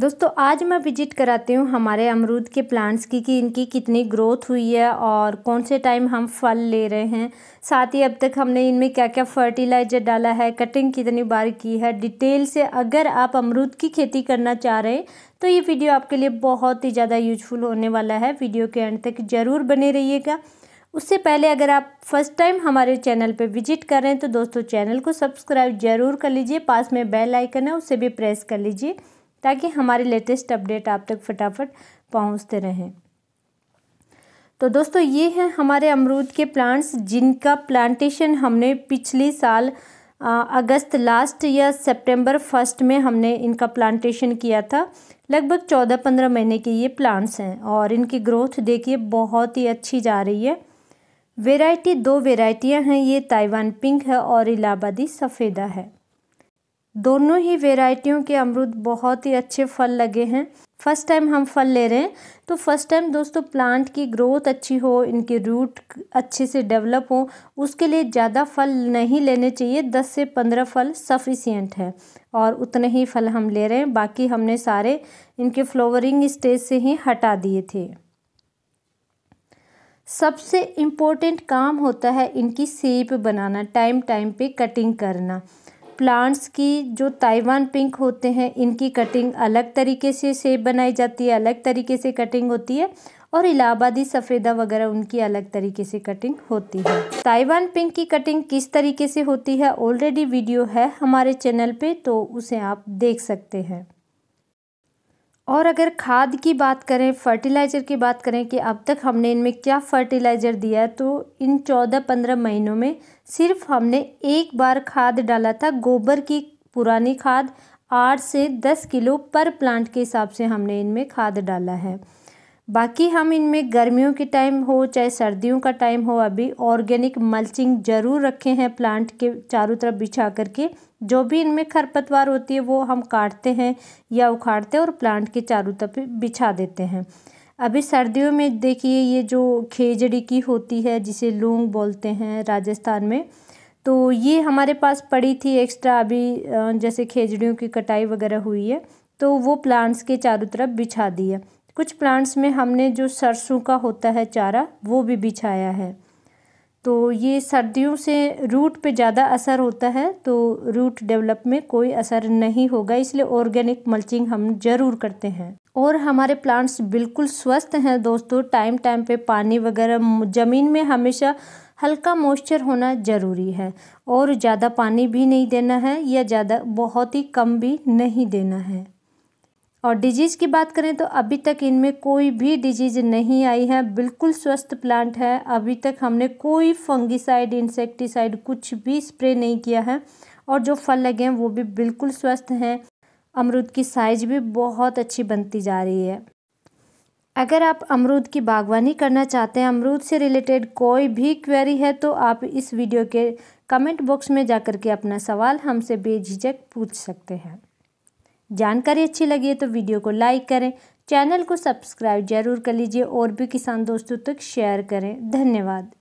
दोस्तों आज मैं विजिट कराती हूँ हमारे अमरूद के प्लांट्स की कि इनकी कितनी ग्रोथ हुई है और कौन से टाइम हम फल ले रहे हैं साथ ही अब तक हमने इनमें क्या क्या फर्टिलाइज़र डाला है कटिंग कितनी बार की है डिटेल से अगर आप अमरूद की खेती करना चाह रहे हैं तो ये वीडियो आपके लिए बहुत ही ज़्यादा यूजफुल होने वाला है वीडियो के एंड तक ज़रूर बने रहिएगा उससे पहले अगर आप फर्स्ट टाइम हमारे चैनल पर विजिट कर रहे हैं तो दोस्तों चैनल को सब्सक्राइब जरूर कर लीजिए पास में बेल आइकन है उसे भी प्रेस कर लीजिए ताकि हमारे लेटेस्ट अपडेट आप तक फटाफट पहुंचते रहें तो दोस्तों ये हैं हमारे अमरूद के प्लांट्स जिनका प्लांटेशन हमने पिछले साल आ, अगस्त लास्ट या सितंबर फर्स्ट में हमने इनका प्लांटेशन किया था लगभग चौदह पंद्रह महीने के ये प्लांट्स हैं और इनकी ग्रोथ देखिए बहुत ही अच्छी जा रही है वेराइटी दो वेराइटियाँ हैं ये ताइवान पिंक है और इलाहाबादी सफ़ेदा है दोनों ही वेराइटियों के अमरूद बहुत ही अच्छे फल लगे हैं फर्स्ट टाइम हम फल ले रहे हैं तो फर्स्ट टाइम दोस्तों प्लांट की ग्रोथ अच्छी हो इनके रूट अच्छे से डेवलप हो उसके लिए ज़्यादा फल नहीं लेने चाहिए दस से पंद्रह फल सफिशियंट है और उतने ही फल हम ले रहे हैं बाकी हमने सारे इनके फ्लोवरिंग स्टेज से ही हटा दिए थे सबसे इम्पोर्टेंट काम होता है इनकी सेप बनाना टाइम टाइम पे कटिंग करना प्लांट्स की जो ताइवान पिंक होते हैं इनकी कटिंग अलग तरीके से शेप बनाई जाती है अलग तरीके से कटिंग होती है और इलाहाबादी सफ़ेदा वगैरह उनकी अलग तरीके से कटिंग होती है ताइवान पिंक की कटिंग किस तरीके से होती है ऑलरेडी वीडियो है हमारे चैनल पे तो उसे आप देख सकते हैं और अगर खाद की बात करें फर्टिलाइज़र की बात करें कि अब तक हमने इनमें क्या फर्टिलाइज़र दिया है तो इन चौदह पंद्रह महीनों में सिर्फ हमने एक बार खाद डाला था गोबर की पुरानी खाद आठ से दस किलो पर प्लांट के हिसाब से हमने इनमें खाद डाला है बाकी हम इनमें गर्मियों के टाइम हो चाहे सर्दियों का टाइम हो अभी ऑर्गेनिक मल्चिंग ज़रूर रखे हैं प्लांट के चारों तरफ बिछा करके जो भी इनमें खरपतवार होती है वो हम काटते हैं या उखाड़ते हैं और प्लांट के चारों तरफ बिछा देते हैं अभी सर्दियों में देखिए ये जो खेजड़ी की होती है जिसे लूंग बोलते हैं राजस्थान में तो ये हमारे पास पड़ी थी एक्स्ट्रा अभी जैसे खेजड़ियों की कटाई वगैरह हुई है तो वो प्लांट्स के चारों तरफ बिछा दिया कुछ प्लांट्स में हमने जो सरसों का होता है चारा वो भी बिछाया है तो ये सर्दियों से रूट पे ज़्यादा असर होता है तो रूट डेवलप में कोई असर नहीं होगा इसलिए ऑर्गेनिक मल्चिंग हम जरूर करते हैं और हमारे प्लांट्स बिल्कुल स्वस्थ हैं दोस्तों टाइम टाइम पे पानी वगैरह ज़मीन में हमेशा हल्का मॉइस्चर होना ज़रूरी है और ज़्यादा पानी भी नहीं देना है या ज़्यादा बहुत ही कम भी नहीं देना है और डिजीज़ की बात करें तो अभी तक इनमें कोई भी डिजीज़ नहीं आई है बिल्कुल स्वस्थ प्लांट है अभी तक हमने कोई फंगिसाइड इंसेक्टिसाइड कुछ भी स्प्रे नहीं किया है और जो फल लगे हैं वो भी बिल्कुल स्वस्थ हैं अमरूद की साइज भी बहुत अच्छी बनती जा रही है अगर आप अमरूद की बागवानी करना चाहते हैं अमरूद से रिलेटेड कोई भी क्वेरी है तो आप इस वीडियो के कमेंट बॉक्स में जाकर के अपना सवाल हमसे बेझिझक पूछ सकते हैं जानकारी अच्छी लगी है तो वीडियो को लाइक करें चैनल को सब्सक्राइब जरूर कर लीजिए और भी किसान दोस्तों तक शेयर करें धन्यवाद